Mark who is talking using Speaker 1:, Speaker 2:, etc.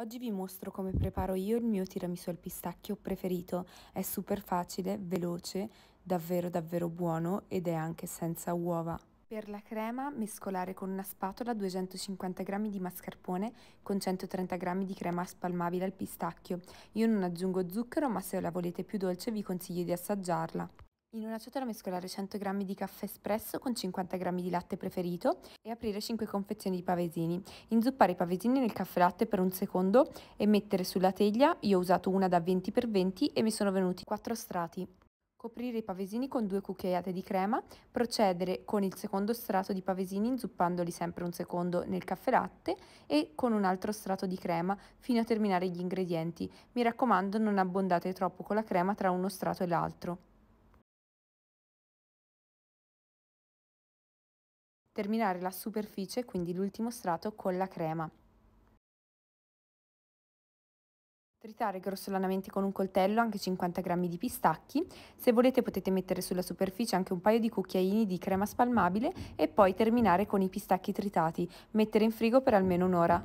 Speaker 1: Oggi vi mostro come preparo io il mio tiramisù al pistacchio preferito. È super facile, veloce, davvero davvero buono ed è anche senza uova. Per la crema mescolare con una spatola 250 g di mascarpone con 130 g di crema spalmabile al pistacchio. Io non aggiungo zucchero ma se la volete più dolce vi consiglio di assaggiarla. In una ciotola mescolare 100 g di caffè espresso con 50 g di latte preferito e aprire 5 confezioni di pavesini. Inzuppare i pavesini nel caffè latte per un secondo e mettere sulla teglia, io ho usato una da 20x20 e mi sono venuti 4 strati. Coprire i pavesini con due cucchiaiate di crema, procedere con il secondo strato di pavesini inzuppandoli sempre un secondo nel caffè latte e con un altro strato di crema fino a terminare gli ingredienti. Mi raccomando non abbondate troppo con la crema tra uno strato e l'altro. terminare la superficie, quindi l'ultimo strato, con la crema. Tritare grossolanamente con un coltello anche 50 g di pistacchi, se volete potete mettere sulla superficie anche un paio di cucchiaini di crema spalmabile e poi terminare con i pistacchi tritati, mettere in frigo per almeno un'ora.